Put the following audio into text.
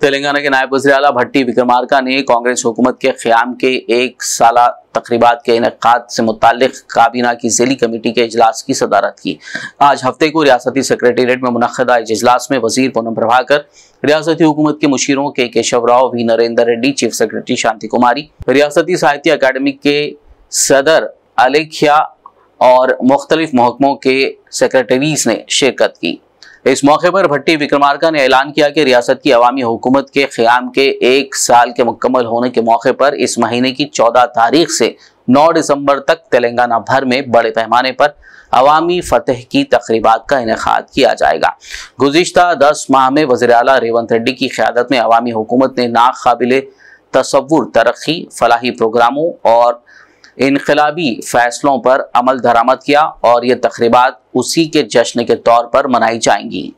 तेलंगाना के नायब वजी अला भट्टी विक्रमार्का ने कांग्रेस हुकूमत के क्याम के एक साल तकरीबा के इनका से मुतल काबीना की जिली कमेटी के अजलास की सदारत की आज हफ्ते को रियासती सेक्रेटेरिएट में मुनदा इजलास में वजीर पूनम प्रभाकर रियासती हुकूमत के मुशीरों के Keshav Rao V Narendra Reddy chief secretary Shanti Kumari रियासती साहित्य अकादमी के सदर अलेखिया और मुख्तलिफ महकमों के सेक्रेटरीज ने शिरकत की इस मौके पर भट्टी विक्रमार्का ने ऐलान किया कि रियासत की अवामी हुकूमत के क्याम के एक साल के मुकम्मल होने के मौके पर इस महीने की चौदह तारीख से 9 दिसंबर तक तेलंगाना भर में बड़े पैमाने पर अवामी फतेह की तकरीबा का इनका किया जाएगा गुजशत दस माह में वजर अला रेवंत रेड्डी की क्यादत में अवामी हुकूमत ने नाकबिल तस्वुर तरक्की फलाही प्रोग्रामों और इनकलाबी फैसलों पर अमल दरामद किया और ये तकरीबा उसी के जश्न के तौर पर मनाई जाएंगी